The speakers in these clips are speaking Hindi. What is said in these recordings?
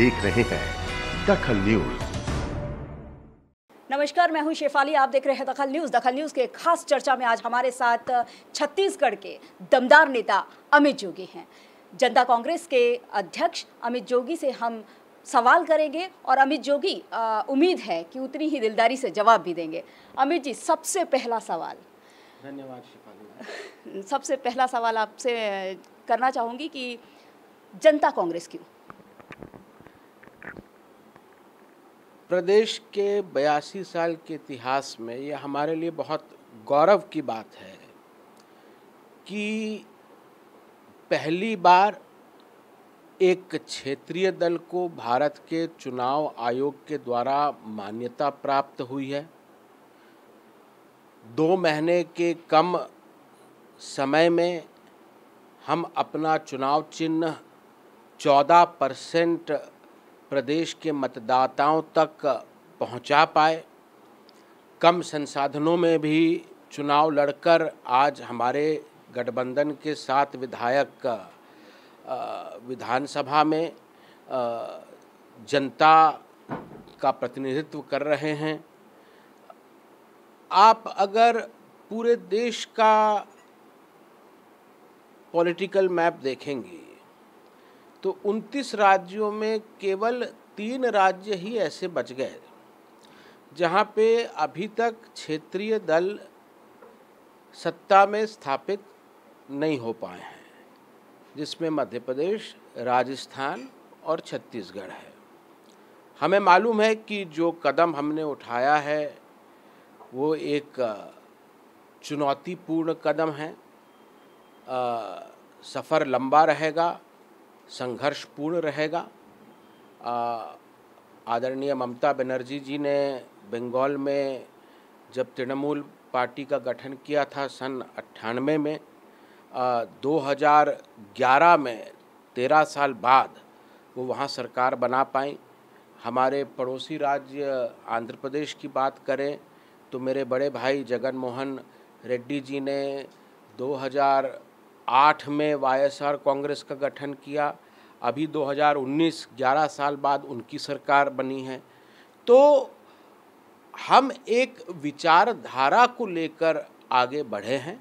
देख रहे हैं दखल न्यूज नमस्कार मैं हूं शेफाली आप देख रहे हैं दखल न्यूज दखल न्यूज के खास चर्चा में आज हमारे साथ छत्तीसगढ़ के दमदार नेता अमित जोगी हैं जनता कांग्रेस के अध्यक्ष अमित जोगी से हम सवाल करेंगे और अमित जोगी उम्मीद है कि उतनी ही दिलदारी से जवाब भी देंगे अमित जी सबसे पहला सवाल धन्यवाद शिपाली सबसे पहला सवाल आपसे करना चाहूँगी कि जनता कांग्रेस क्यों प्रदेश के बयासी साल के इतिहास में यह हमारे लिए बहुत गौरव की बात है कि पहली बार एक क्षेत्रीय दल को भारत के चुनाव आयोग के द्वारा मान्यता प्राप्त हुई है दो महीने के कम समय में हम अपना चुनाव चिन्ह चौदह परसेंट प्रदेश के मतदाताओं तक पहुंचा पाए कम संसाधनों में भी चुनाव लड़कर आज हमारे गठबंधन के सात विधायक विधानसभा में जनता का प्रतिनिधित्व कर रहे हैं आप अगर पूरे देश का पॉलिटिकल मैप देखेंगे तो 29 राज्यों में केवल तीन राज्य ही ऐसे बच गए जहाँ पे अभी तक क्षेत्रीय दल सत्ता में स्थापित नहीं हो पाए हैं जिसमें मध्य प्रदेश राजस्थान और छत्तीसगढ़ है हमें मालूम है कि जो कदम हमने उठाया है वो एक चुनौतीपूर्ण कदम है सफ़र लंबा रहेगा संघर्षपूर्ण रहेगा आदरणीय ममता बनर्जी जी ने बंगाल में जब तृणमूल पार्टी का गठन किया था सन अट्ठानवे में आ, 2011 में तेरह साल बाद वो वहाँ सरकार बना पाई हमारे पड़ोसी राज्य आंध्र प्रदेश की बात करें तो मेरे बड़े भाई जगन मोहन रेड्डी जी ने 2008 में वाईएसआर कांग्रेस का गठन किया अभी 2019 11 साल बाद उनकी सरकार बनी है तो हम एक विचारधारा को लेकर आगे बढ़े हैं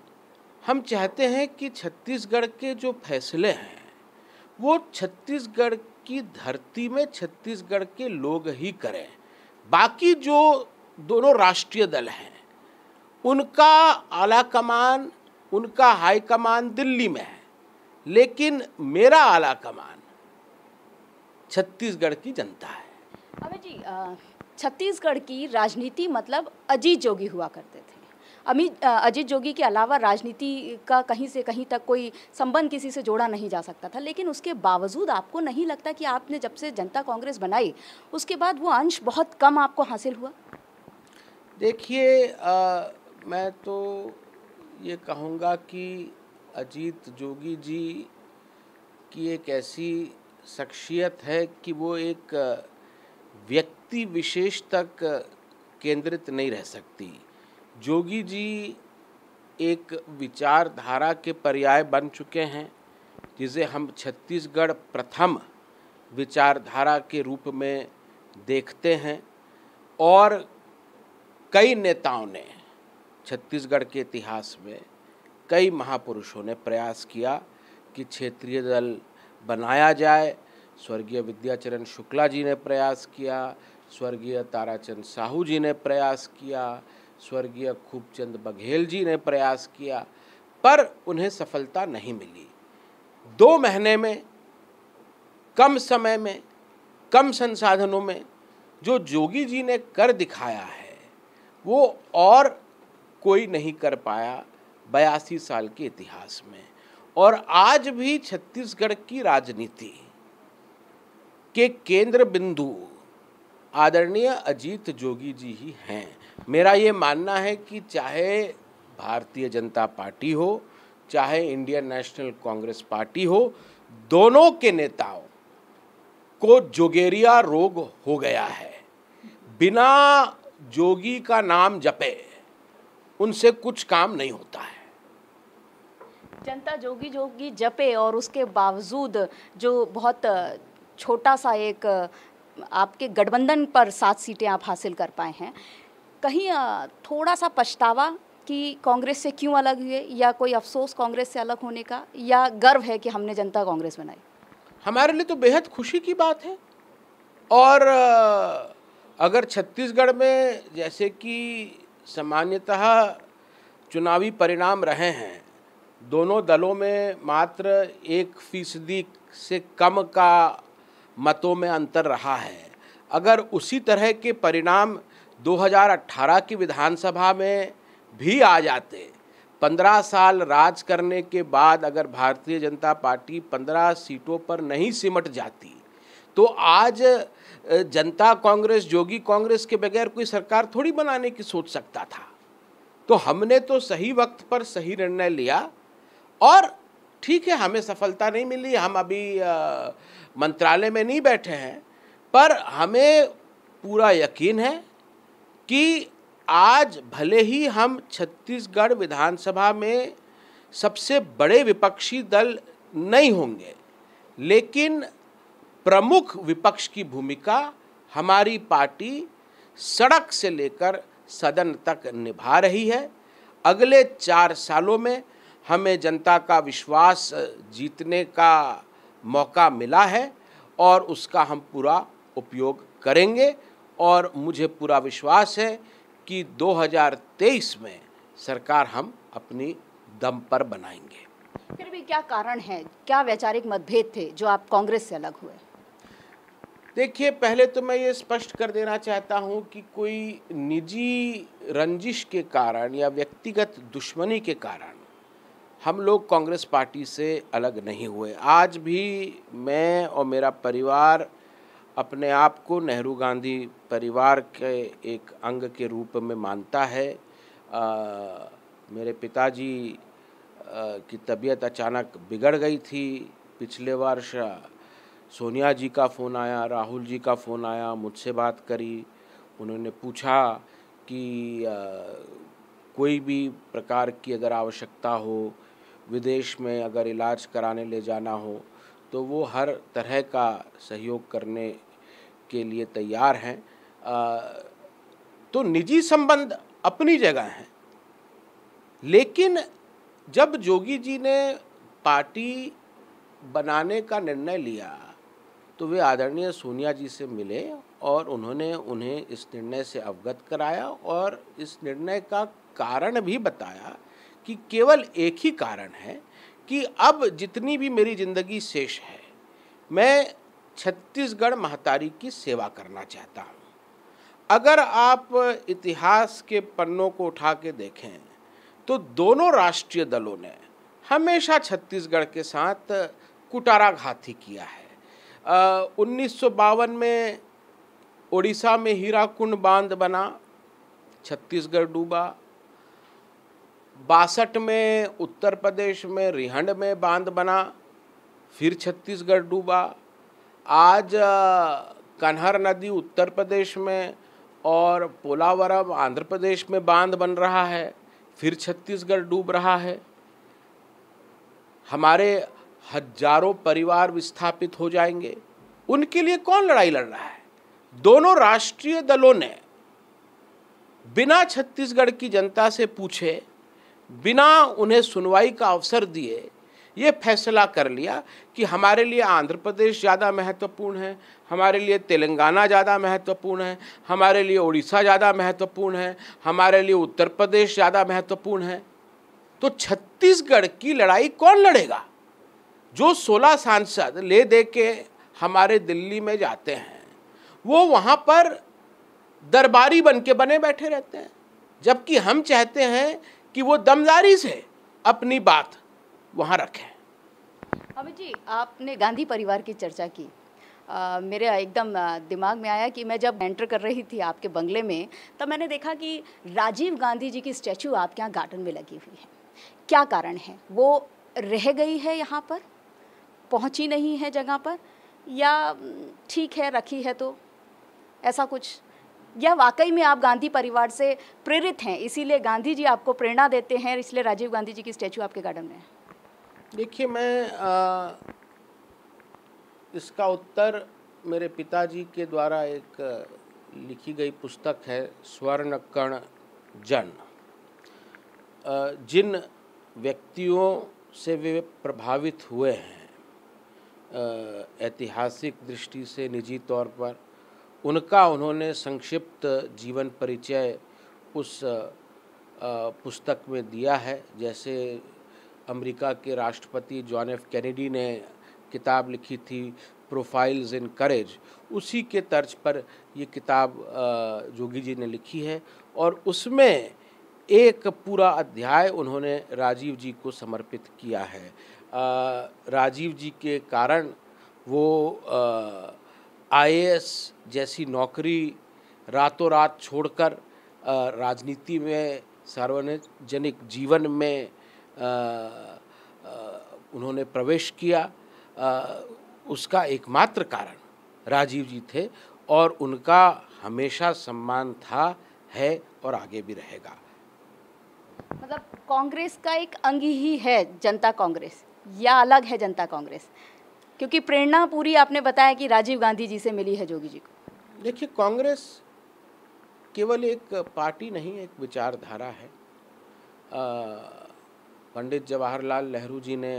हम चाहते हैं कि छत्तीसगढ़ के जो फैसले हैं वो छत्तीसगढ़ की धरती में छत्तीसगढ़ के लोग ही करें बाकी जो दोनों राष्ट्रीय दल हैं उनका आला कमान उनका हाईकमान दिल्ली में है लेकिन मेरा आला कमान छत्तीसगढ़ की जनता है अमित जी छत्तीसगढ़ की राजनीति मतलब अजीत जोगी हुआ करते थे अमित अजीत जोगी के अलावा राजनीति का कहीं से कहीं तक कोई संबंध किसी से जोड़ा नहीं जा सकता था लेकिन उसके बावजूद आपको नहीं लगता कि आपने जब से जनता कांग्रेस बनाई उसके बाद वो अंश बहुत कम आपको हासिल हुआ देखिए मैं तो ये कहूँगा कि अजीत जोगी जी की एक ऐसी शख्सियत है कि वो एक व्यक्ति विशेष तक केंद्रित नहीं रह सकती जोगी जी एक विचारधारा के पर्याय बन चुके हैं जिसे हम छत्तीसगढ़ प्रथम विचारधारा के रूप में देखते हैं और कई नेताओं ने छत्तीसगढ़ के इतिहास में कई महापुरुषों ने प्रयास किया कि क्षेत्रीय दल बनाया जाए स्वर्गीय विद्याचरण शुक्ला जी ने प्रयास किया स्वर्गीय ताराचंद साहू जी ने प्रयास किया स्वर्गीय खूबचंद बघेल जी ने प्रयास किया पर उन्हें सफलता नहीं मिली दो महीने में कम समय में कम संसाधनों में जो जोगी जी ने कर दिखाया है वो और कोई नहीं कर पाया बयासी साल के इतिहास में और आज भी छत्तीसगढ़ की राजनीति के केंद्र बिंदु आदरणीय अजीत जोगी जी ही हैं मेरा ये मानना है कि चाहे भारतीय जनता पार्टी हो चाहे इंडियन नेशनल कांग्रेस पार्टी हो दोनों के नेताओं को जोगेरिया रोग हो गया है बिना जोगी का नाम जपे उनसे कुछ काम नहीं होता है जनता जोगी जोगी जपे और उसके बावजूद जो बहुत छोटा सा एक आपके गठबंधन पर सात सीटें आप हासिल कर पाए हैं कहीं थोड़ा सा पछतावा कि कांग्रेस से क्यों अलग हुए या कोई अफसोस कांग्रेस से अलग होने का या गर्व है कि हमने जनता कांग्रेस बनाई हमारे लिए तो बेहद खुशी की बात है और अगर छत्तीसगढ़ में जैसे कि सामान्यतः चुनावी परिणाम रहे हैं दोनों दलों में मात्र एक फीसदी से कम का मतों में अंतर रहा है अगर उसी तरह के परिणाम 2018 की विधानसभा में भी आ जाते 15 साल राज करने के बाद अगर भारतीय जनता पार्टी 15 सीटों पर नहीं सिमट जाती तो आज जनता कांग्रेस जोगी कांग्रेस के बगैर कोई सरकार थोड़ी बनाने की सोच सकता था तो हमने तो सही वक्त पर सही निर्णय लिया और ठीक है हमें सफलता नहीं मिली हम अभी मंत्रालय में नहीं बैठे हैं पर हमें पूरा यकीन है कि आज भले ही हम छत्तीसगढ़ विधानसभा में सबसे बड़े विपक्षी दल नहीं होंगे लेकिन प्रमुख विपक्ष की भूमिका हमारी पार्टी सड़क से लेकर सदन तक निभा रही है अगले चार सालों में हमें जनता का विश्वास जीतने का मौका मिला है और उसका हम पूरा उपयोग करेंगे और मुझे पूरा विश्वास है कि 2023 में सरकार हम अपनी दम पर बनाएंगे फिर भी क्या कारण है क्या वैचारिक मतभेद थे जो आप कांग्रेस से अलग हुए देखिए पहले तो मैं ये स्पष्ट कर देना चाहता हूँ कि कोई निजी रंजिश के कारण या व्यक्तिगत दुश्मनी के कारण हम लोग कांग्रेस पार्टी से अलग नहीं हुए आज भी मैं और मेरा परिवार अपने आप को नेहरू गांधी परिवार के एक अंग के रूप में मानता है आ, मेरे पिताजी की तबीयत अचानक बिगड़ गई थी पिछले वर्ष सोनिया जी का फ़ोन आया राहुल जी का फ़ोन आया मुझसे बात करी उन्होंने पूछा कि आ, कोई भी प्रकार की अगर आवश्यकता हो विदेश में अगर इलाज कराने ले जाना हो तो वो हर तरह का सहयोग करने के लिए तैयार हैं तो निजी संबंध अपनी जगह हैं लेकिन जब जोगी जी ने पार्टी बनाने का निर्णय लिया तो वे आदरणीय सोनिया जी से मिले और उन्होंने उन्हें इस निर्णय से अवगत कराया और इस निर्णय का कारण भी बताया कि केवल एक ही कारण है कि अब जितनी भी मेरी ज़िंदगी शेष है मैं छत्तीसगढ़ महतारी की सेवा करना चाहता हूँ अगर आप इतिहास के पन्नों को उठा के देखें तो दोनों राष्ट्रीय दलों ने हमेशा छत्तीसगढ़ के साथ कुटाराघात ही किया है उन्नीस में उड़ीसा में हीराकुंड बांध बना छत्तीसगढ़ डूबा बासठ में उत्तर प्रदेश में रिहंड में बांध बना फिर छत्तीसगढ़ डूबा आज कन्हर नदी उत्तर प्रदेश में और पोलावरम आंध्र प्रदेश में बांध बन रहा है फिर छत्तीसगढ़ डूब रहा है हमारे हजारों परिवार विस्थापित हो जाएंगे उनके लिए कौन लड़ाई लड़ रहा है दोनों राष्ट्रीय दलों ने बिना छत्तीसगढ़ की जनता से पूछे बिना उन्हें सुनवाई का अवसर दिए ये फैसला कर लिया कि हमारे लिए आंध्र प्रदेश ज़्यादा महत्वपूर्ण है हमारे लिए तेलंगाना ज़्यादा महत्वपूर्ण है हमारे लिए उड़ीसा ज़्यादा महत्वपूर्ण है हमारे लिए उत्तर प्रदेश ज़्यादा महत्वपूर्ण है तो छत्तीसगढ़ की लड़ाई कौन लड़ेगा जो 16 सांसद ले दे के हमारे दिल्ली में जाते हैं वो वहाँ पर दरबारी बन के बने बैठे रहते हैं जबकि हम चाहते हैं कि वो दमदारी से अपनी बात वहाँ रखें अमित जी आपने गांधी परिवार की चर्चा की आ, मेरे एकदम दिमाग में आया कि मैं जब एंटर कर रही थी आपके बंगले में तब मैंने देखा कि राजीव गांधी जी की स्टैचू आपके यहाँ गार्डन में लगी हुई है क्या कारण है वो रह गई है यहाँ पर पहुंची नहीं है जगह पर या ठीक है रखी है तो ऐसा कुछ या वाकई में आप गांधी परिवार से प्रेरित हैं इसीलिए गांधी जी आपको प्रेरणा देते हैं इसलिए राजीव गांधी जी की स्टैचू आपके गार्डन में है देखिए मैं आ, इसका उत्तर मेरे पिताजी के द्वारा एक लिखी गई पुस्तक है स्वर्ण कर्ण जन जिन व्यक्तियों से वे प्रभावित हुए हैं ऐतिहासिक दृष्टि से निजी तौर पर उनका उन्होंने संक्षिप्त जीवन परिचय उस पुस्तक में दिया है जैसे अमेरिका के राष्ट्रपति जॉन एफ कैनेडी ने किताब लिखी थी प्रोफाइल्स इन करेज उसी के तर्ज पर ये किताब जोगी जी ने लिखी है और उसमें एक पूरा अध्याय उन्होंने राजीव जी को समर्पित किया है राजीव जी के कारण वो आई जैसी नौकरी रातों रात छोड़कर राजनीति में सार्वजनिक जीवन में आ, आ, उन्होंने प्रवेश किया आ, उसका एकमात्र कारण राजीव जी थे और उनका हमेशा सम्मान था है और आगे भी रहेगा मतलब कांग्रेस का एक अंग ही है जनता कांग्रेस या अलग है जनता कांग्रेस क्योंकि प्रेरणा पूरी आपने बताया कि राजीव गांधी जी से मिली है जोगी जी को देखिए कांग्रेस केवल एक पार्टी नहीं एक विचारधारा है पंडित जवाहरलाल नेहरू जी ने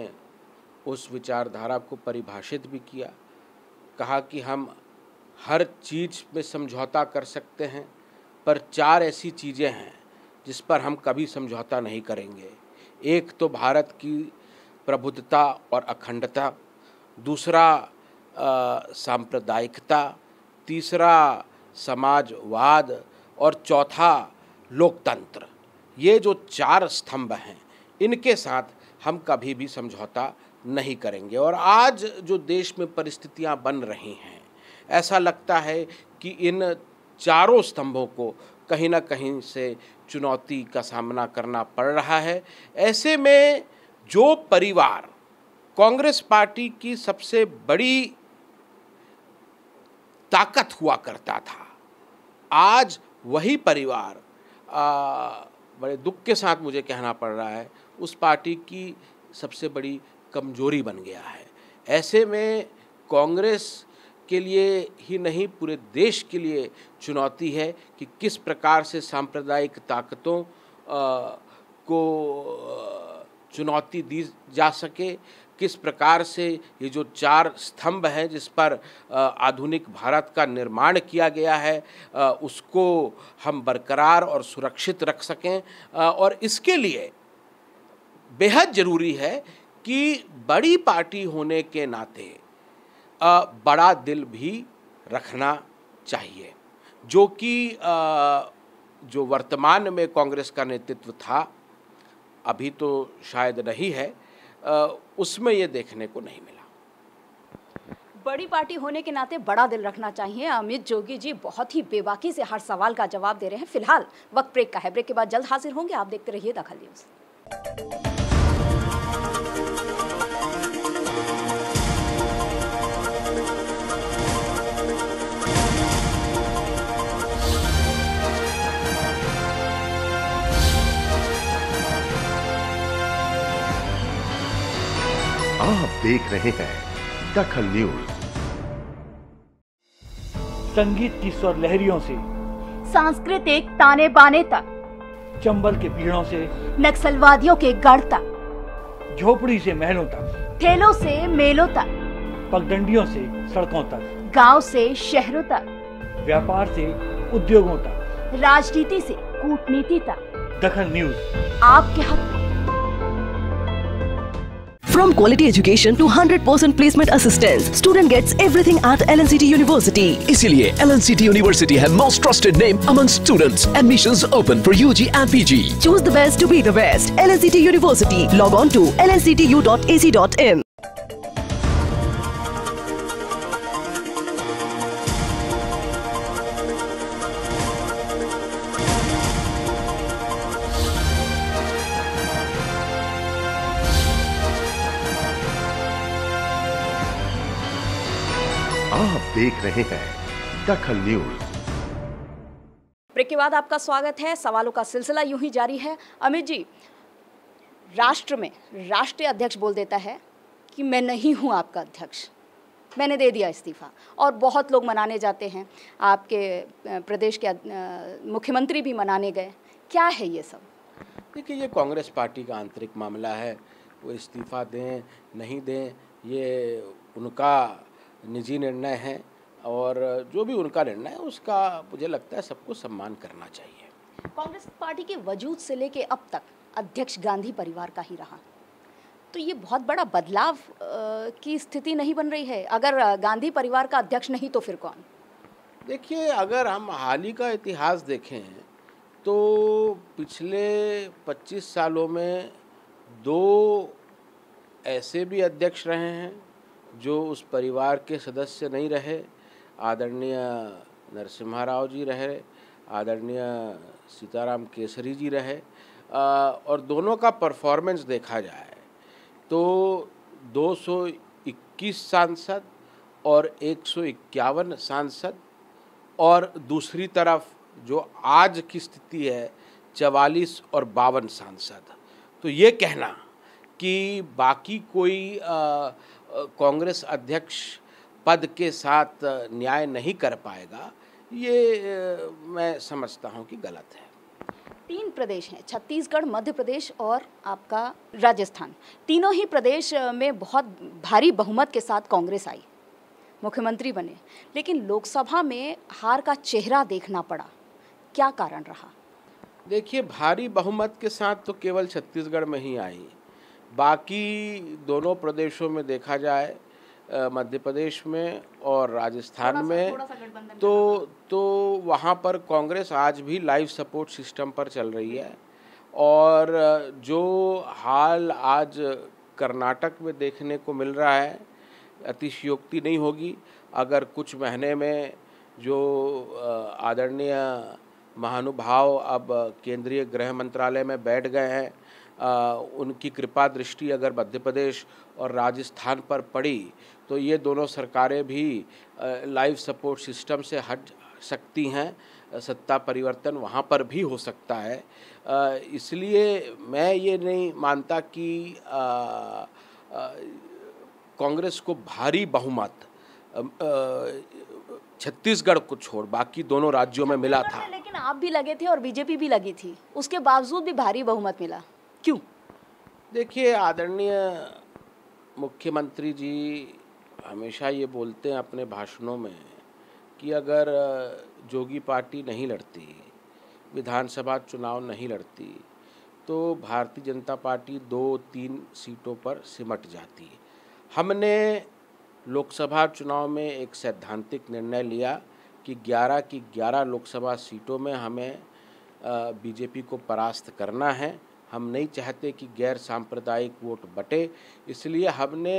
उस विचारधारा को परिभाषित भी किया कहा कि हम हर चीज़ में समझौता कर सकते हैं पर चार ऐसी चीज़ें हैं जिस पर हम कभी समझौता नहीं करेंगे एक तो भारत की प्रबुद्धता और अखंडता दूसरा सांप्रदायिकता तीसरा समाजवाद और चौथा लोकतंत्र ये जो चार स्तंभ हैं इनके साथ हम कभी भी समझौता नहीं करेंगे और आज जो देश में परिस्थितियां बन रही हैं ऐसा लगता है कि इन चारों स्तंभों को कहीं ना कहीं से चुनौती का सामना करना पड़ रहा है ऐसे में जो परिवार कांग्रेस पार्टी की सबसे बड़ी ताकत हुआ करता था आज वही परिवार आ, बड़े दुख के साथ मुझे कहना पड़ रहा है उस पार्टी की सबसे बड़ी कमजोरी बन गया है ऐसे में कांग्रेस के लिए ही नहीं पूरे देश के लिए चुनौती है कि किस प्रकार से सांप्रदायिक ताकतों आ, को आ, चुनौती दी जा सके किस प्रकार से ये जो चार स्तंभ हैं जिस पर आधुनिक भारत का निर्माण किया गया है उसको हम बरकरार और सुरक्षित रख सकें और इसके लिए बेहद ज़रूरी है कि बड़ी पार्टी होने के नाते बड़ा दिल भी रखना चाहिए जो कि जो वर्तमान में कांग्रेस का नेतृत्व था अभी तो शायद नहीं है उसमें ये देखने को नहीं मिला बड़ी पार्टी होने के नाते बड़ा दिल रखना चाहिए अमित जोगी जी बहुत ही बेबाकी से हर सवाल का जवाब दे रहे हैं फिलहाल वक्त ब्रेक का है ब्रेक के बाद जल्द हाजिर होंगे आप देखते रहिए दखल न्यूज़ देख रहे हैं दखल न्यूज संगीत की स्वर लहरियों से सांस्कृतिक ताने बाने तक चंबल के पीड़ों से नक्सलवादियों के गढ़ तक झोपड़ी से महलों तक ठेलों से मेलों तक पगडंडियों से सड़कों तक गांव से शहरों तक व्यापार से उद्योगों तक राजनीति से कूटनीति तक दखल न्यूज आपके हक From quality education to 100% placement assistance, student gets everything at LNCT University. इसीलिए LNCT University है most trusted name among students. Admissions open for UG and PG. Choose the best to be the best. LNCT University. Log on to lnctu.ac.in. देख रहे हैं दखल न्यूज ब्रेक के बाद आपका स्वागत है सवालों का सिलसिला यूं ही जारी है अमित जी राष्ट्र में राष्ट्रीय अध्यक्ष बोल देता है कि मैं नहीं हूं आपका अध्यक्ष मैंने दे दिया इस्तीफ़ा और बहुत लोग मनाने जाते हैं आपके प्रदेश के मुख्यमंत्री भी मनाने गए क्या है ये सब देखिए ये कांग्रेस पार्टी का आंतरिक मामला है वो इस्तीफ़ा दें नहीं दें ये उनका निजी निर्णय है और जो भी उनका निर्णय है उसका मुझे लगता है सबको सम्मान करना चाहिए कांग्रेस पार्टी के वजूद से लेके अब तक अध्यक्ष गांधी परिवार का ही रहा तो ये बहुत बड़ा बदलाव की स्थिति नहीं बन रही है अगर गांधी परिवार का अध्यक्ष नहीं तो फिर कौन देखिए अगर हम हाल ही का इतिहास देखें तो पिछले 25 सालों में दो ऐसे भी अध्यक्ष रहे हैं जो उस परिवार के सदस्य नहीं रहे आदरणीय नरसिम्हा राव जी रहे आदरणीय सीताराम केसरी जी रहे और दोनों का परफॉर्मेंस देखा जाए तो 221 सांसद और एक सांसद और दूसरी तरफ जो आज की स्थिति है चवालीस और बावन सांसद तो ये कहना कि बाकी कोई कांग्रेस अध्यक्ष पद के साथ न्याय नहीं कर पाएगा ये मैं समझता हूँ कि गलत है तीन प्रदेश हैं छत्तीसगढ़ मध्य प्रदेश और आपका राजस्थान तीनों ही प्रदेश में बहुत भारी बहुमत के साथ कांग्रेस आई मुख्यमंत्री बने लेकिन लोकसभा में हार का चेहरा देखना पड़ा क्या कारण रहा देखिए भारी बहुमत के साथ तो केवल छत्तीसगढ़ में ही आई बाकी दोनों प्रदेशों में देखा जाए मध्य प्रदेश में और राजस्थान में तो तो वहाँ पर कांग्रेस आज भी लाइव सपोर्ट सिस्टम पर चल रही है और जो हाल आज कर्नाटक में देखने को मिल रहा है अतिशयोक्ति नहीं होगी अगर कुछ महीने में जो आदरणीय महानुभाव अब केंद्रीय गृह मंत्रालय में बैठ गए हैं उनकी कृपा दृष्टि अगर मध्य प्रदेश और राजस्थान पर पड़ी तो ये दोनों सरकारें भी लाइफ सपोर्ट सिस्टम से हट सकती हैं सत्ता परिवर्तन वहाँ पर भी हो सकता है इसलिए मैं ये नहीं मानता कि कांग्रेस को भारी बहुमत छत्तीसगढ़ को छोड़ बाकी दोनों राज्यों में मिला था लेकिन आप भी लगे थे और बीजेपी भी लगी थी उसके बावजूद भी भारी बहुमत मिला क्यों देखिए आदरणीय मुख्यमंत्री जी हमेशा ये बोलते हैं अपने भाषणों में कि अगर जोगी पार्टी नहीं लड़ती विधानसभा चुनाव नहीं लड़ती तो भारतीय जनता पार्टी दो तीन सीटों पर सिमट जाती हमने लोकसभा चुनाव में एक सैद्धांतिक निर्णय लिया कि 11 की 11 लोकसभा सीटों में हमें बीजेपी को परास्त करना है हम नहीं चाहते कि गैर सांप्रदायिक वोट बटे इसलिए हमने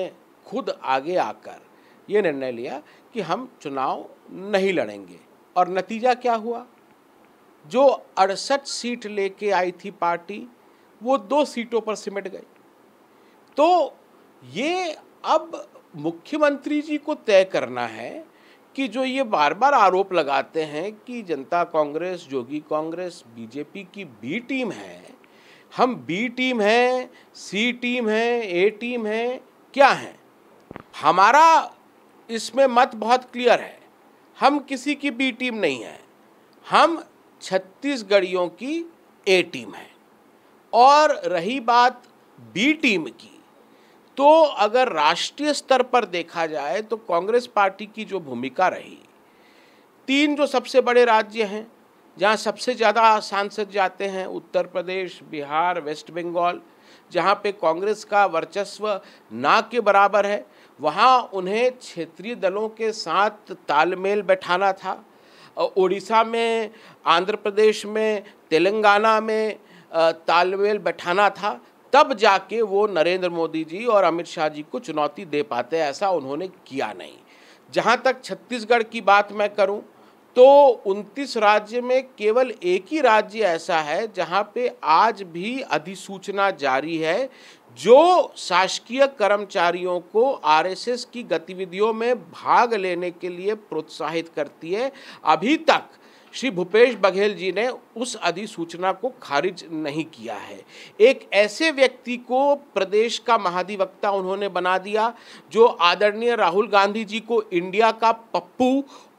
खुद आगे आकर ये निर्णय लिया कि हम चुनाव नहीं लड़ेंगे और नतीजा क्या हुआ जो अड़सठ सीट लेके आई थी पार्टी वो दो सीटों पर सिमट गई तो ये अब मुख्यमंत्री जी को तय करना है कि जो ये बार बार आरोप लगाते हैं कि जनता कांग्रेस जोगी कांग्रेस बीजेपी की बी टीम है हम बी टीम हैं सी टीम हैं ए टीम हैं क्या हैं हमारा इसमें मत बहुत क्लियर है हम किसी की बी टीम नहीं है हम छत्तीसगढ़ियों की ए टीम है और रही बात बी टीम की तो अगर राष्ट्रीय स्तर पर देखा जाए तो कांग्रेस पार्टी की जो भूमिका रही तीन जो सबसे बड़े राज्य हैं जहाँ सबसे ज़्यादा सांसद जाते हैं उत्तर प्रदेश बिहार वेस्ट बंगाल जहाँ पे कांग्रेस का वर्चस्व ना के बराबर है वहाँ उन्हें क्षेत्रीय दलों के साथ तालमेल बैठाना था उड़ीसा में आंध्र प्रदेश में तेलंगाना में तालमेल बैठाना था तब जाके वो नरेंद्र मोदी जी और अमित शाह जी को चुनौती दे पाते ऐसा उन्होंने किया नहीं जहाँ तक छत्तीसगढ़ की बात मैं करूँ तो 29 राज्य में केवल एक ही राज्य ऐसा है जहाँ पे आज भी अधिसूचना जारी है जो शासकीय कर्मचारियों को आरएसएस की गतिविधियों में भाग लेने के लिए प्रोत्साहित करती है अभी तक श्री भूपेश बघेल जी ने उस अधिसूचना को खारिज नहीं किया है एक ऐसे व्यक्ति को प्रदेश का महाधिवक्ता उन्होंने बना दिया जो आदरणीय राहुल गांधी जी को इंडिया का पप्पू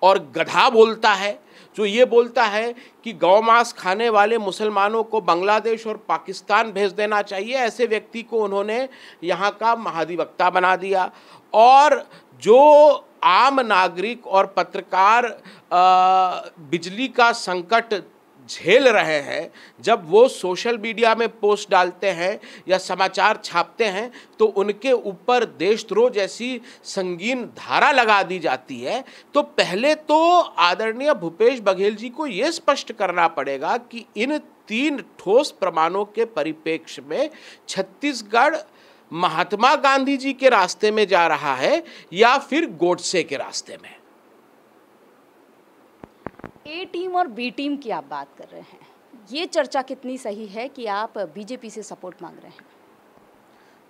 और गधा बोलता है जो ये बोलता है कि गौ मांस खाने वाले मुसलमानों को बांग्लादेश और पाकिस्तान भेज देना चाहिए ऐसे व्यक्ति को उन्होंने यहाँ का महाधिवक्ता बना दिया और जो आम नागरिक और पत्रकार आ, बिजली का संकट झेल रहे हैं जब वो सोशल मीडिया में पोस्ट डालते हैं या समाचार छापते हैं तो उनके ऊपर देशद्रोह जैसी संगीन धारा लगा दी जाती है तो पहले तो आदरणीय भूपेश बघेल जी को ये स्पष्ट करना पड़ेगा कि इन तीन ठोस प्रमाणों के परिपेक्ष में छत्तीसगढ़ महात्मा गांधी जी के रास्ते में जा रहा है या फिर गोडसे के रास्ते में ए टीम और बी टीम की आप बात कर रहे हैं ये चर्चा कितनी सही है कि आप बीजेपी से सपोर्ट मांग रहे हैं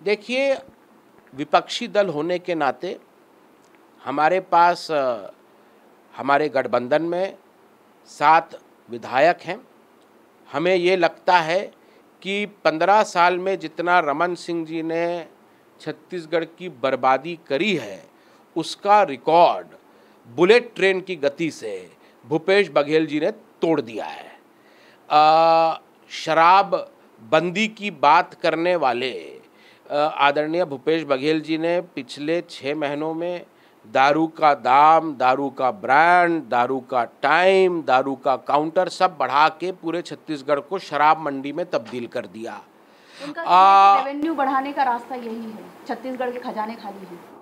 देखिए विपक्षी दल होने के नाते हमारे पास हमारे गठबंधन में सात विधायक हैं हमें ये लगता है कि पंद्रह साल में जितना रमन सिंह जी ने छत्तीसगढ़ की बर्बादी करी है उसका रिकॉर्ड बुलेट ट्रेन की गति से भूपेश बघेल जी ने तोड़ दिया है शराब बंदी की बात करने वाले आदरणीय भूपेश बघेल जी ने पिछले छः महीनों में दारू का दाम दारू का ब्रांड दारू का टाइम दारू का काउंटर सब बढ़ा के पूरे छत्तीसगढ़ को शराब मंडी में तब्दील कर दिया रेवेन्यू बढ़ाने का रास्ता यही है छत्तीसगढ़ के खजाने खाली हैं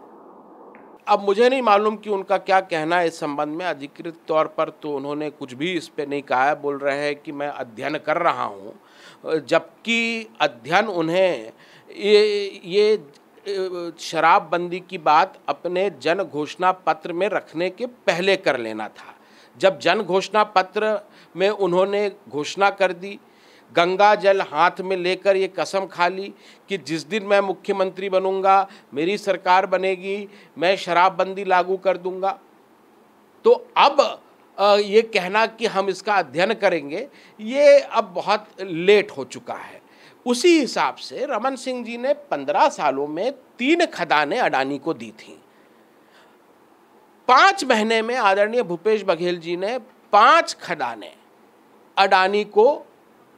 अब मुझे नहीं मालूम कि उनका क्या कहना है इस संबंध में अधिकृत तौर पर तो उन्होंने कुछ भी इस पर नहीं कहा है बोल रहे हैं कि मैं अध्ययन कर रहा हूँ जबकि अध्ययन उन्हें ये ये शराबबंदी की बात अपने जन घोषणा पत्र में रखने के पहले कर लेना था जब जन घोषणा पत्र में उन्होंने घोषणा कर दी गंगा जल हाथ में लेकर ये कसम खा ली कि जिस दिन मैं मुख्यमंत्री बनूंगा मेरी सरकार बनेगी मैं शराबबंदी लागू कर दूंगा तो अब ये कहना कि हम इसका अध्ययन करेंगे ये अब बहुत लेट हो चुका है उसी हिसाब से रमन सिंह जी ने पंद्रह सालों में तीन खदानें अडानी को दी थीं पाँच महीने में आदरणीय भूपेश बघेल जी ने पांच खदानें अडानी को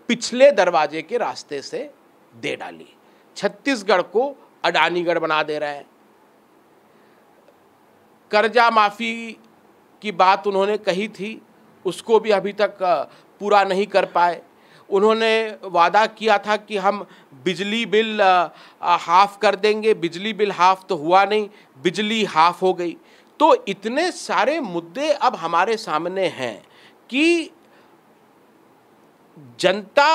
पिछले दरवाजे के रास्ते से दे डाली छत्तीसगढ़ को अडानीगढ़ बना दे रहा है कर्जा माफ़ी की बात उन्होंने कही थी उसको भी अभी तक पूरा नहीं कर पाए उन्होंने वादा किया था कि हम बिजली बिल हाफ़ कर देंगे बिजली बिल हाफ़ तो हुआ नहीं बिजली हाफ़ हो गई तो इतने सारे मुद्दे अब हमारे सामने हैं कि जनता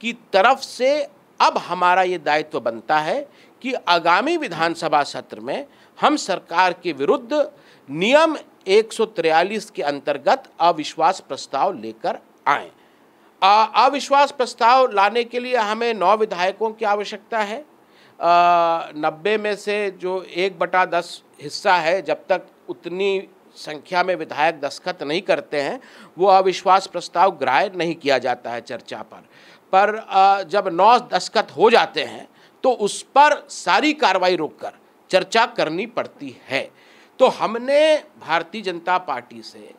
की तरफ से अब हमारा ये दायित्व बनता है कि आगामी विधानसभा सत्र में हम सरकार के विरुद्ध नियम 143 के अंतर्गत अविश्वास प्रस्ताव लेकर आए अविश्वास प्रस्ताव लाने के लिए हमें नौ विधायकों की आवश्यकता है नब्बे में से जो एक बटा दस हिस्सा है जब तक उतनी संख्या में विधायक दस्खत नहीं करते हैं वो अविश्वास प्रस्ताव ग्राह्य नहीं किया जाता है चर्चा पर पर जब नौ दस्खत हो जाते हैं तो उस पर सारी कार्रवाई रोककर चर्चा करनी पड़ती है तो हमने भारतीय जनता पार्टी से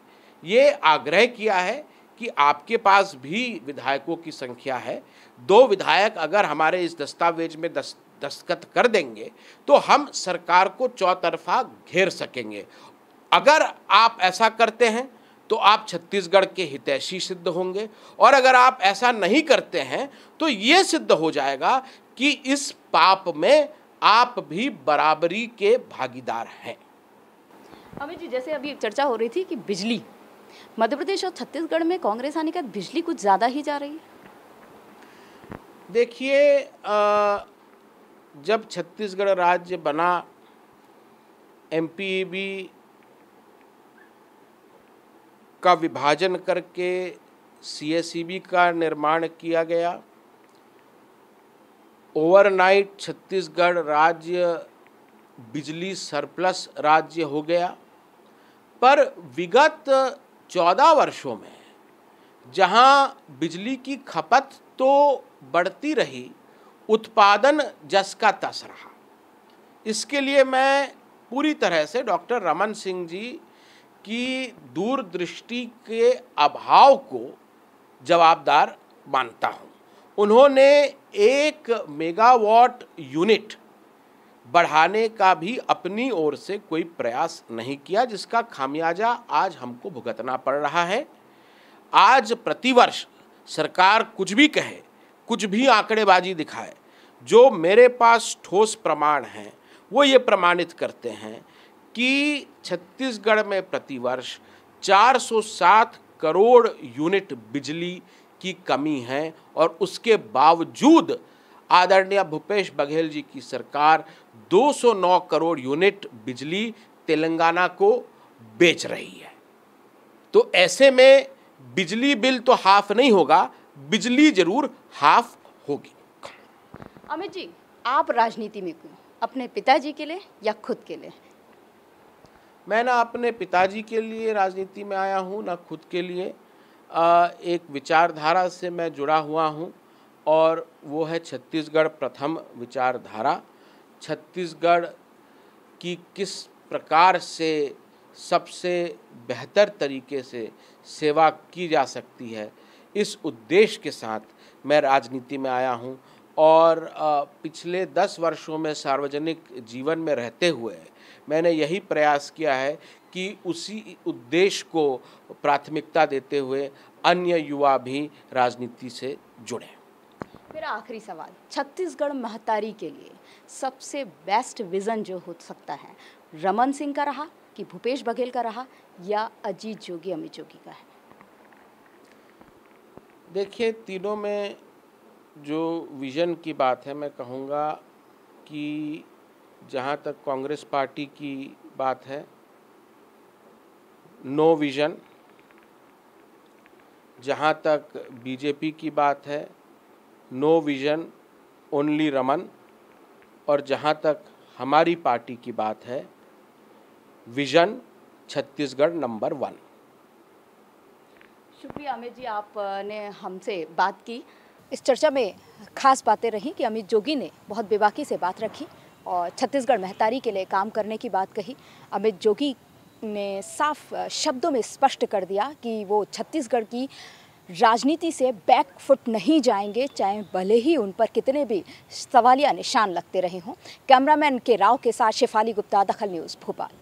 ये आग्रह किया है कि आपके पास भी विधायकों की संख्या है दो विधायक अगर हमारे इस दस्तावेज में दस्तखत कर देंगे तो हम सरकार को चौतरफा घेर सकेंगे अगर आप ऐसा करते हैं तो आप छत्तीसगढ़ के हितैषी सिद्ध होंगे और अगर आप ऐसा नहीं करते हैं तो ये सिद्ध हो जाएगा कि इस पाप में आप भी बराबरी के भागीदार हैं अमित जी जैसे अभी एक चर्चा हो रही थी कि बिजली मध्य प्रदेश और छत्तीसगढ़ में कांग्रेस आने के बाद बिजली कुछ ज़्यादा ही जा रही है देखिए जब छत्तीसगढ़ राज्य बना एम e भी का विभाजन करके सीएसीबी e का निर्माण किया गया ओवरनाइट छत्तीसगढ़ राज्य बिजली सरप्लस राज्य हो गया पर विगत चौदह वर्षों में जहाँ बिजली की खपत तो बढ़ती रही उत्पादन जस का तस रहा इसके लिए मैं पूरी तरह से डॉक्टर रमन सिंह जी कि दूरदृष्टि के अभाव को जवाबदार मानता हूँ उन्होंने एक मेगावाट यूनिट बढ़ाने का भी अपनी ओर से कोई प्रयास नहीं किया जिसका खामियाजा आज हमको भुगतना पड़ रहा है आज प्रतिवर्ष सरकार कुछ भी कहे कुछ भी आंकड़ेबाजी दिखाए जो मेरे पास ठोस प्रमाण हैं वो ये प्रमाणित करते हैं कि छत्तीसगढ़ में प्रतिवर्ष 407 करोड़ यूनिट बिजली की कमी है और उसके बावजूद आदरणीय भूपेश बघेल जी की सरकार 209 करोड़ यूनिट बिजली तेलंगाना को बेच रही है तो ऐसे में बिजली बिल तो हाफ नहीं होगा बिजली जरूर हाफ होगी अमित जी आप राजनीति में क्यों अपने पिताजी के लिए या खुद के लिए मैं ना अपने पिताजी के लिए राजनीति में आया हूँ ना खुद के लिए आ, एक विचारधारा से मैं जुड़ा हुआ हूँ और वो है छत्तीसगढ़ प्रथम विचारधारा छत्तीसगढ़ की किस प्रकार से सबसे बेहतर तरीके से सेवा की जा सकती है इस उद्देश्य के साथ मैं राजनीति में आया हूँ और पिछले दस वर्षों में सार्वजनिक जीवन में रहते हुए मैंने यही प्रयास किया है कि उसी उद्देश्य को प्राथमिकता देते हुए अन्य युवा भी राजनीति से जुड़े मेरा आखिरी सवाल छत्तीसगढ़ महतारी के लिए सबसे बेस्ट विज़न जो हो सकता है रमन सिंह का रहा कि भूपेश बघेल का रहा या अजीत जोगी अमित जोगी का है देखिए तीनों में जो विज़न की बात है मैं कहूँगा कि जहाँ तक कांग्रेस पार्टी की बात है नो विज़न जहाँ तक बीजेपी की बात है नो विज़न ओनली रमन और जहाँ तक हमारी पार्टी की बात है विज़न छत्तीसगढ़ नंबर वन शुक्रिया अमित जी आपने हमसे बात की इस चर्चा में खास बातें रहीं कि अमित जोगी ने बहुत बेबाकी से बात रखी और छत्तीसगढ़ महतारी के लिए काम करने की बात कही अमित जोगी ने साफ शब्दों में स्पष्ट कर दिया कि वो छत्तीसगढ़ की राजनीति से बैकफुट नहीं जाएंगे चाहे भले ही उन पर कितने भी सवालिया निशान लगते रहे हों कैमरामैन के राव के साथ शेफाली गुप्ता दखल न्यूज़ भोपाल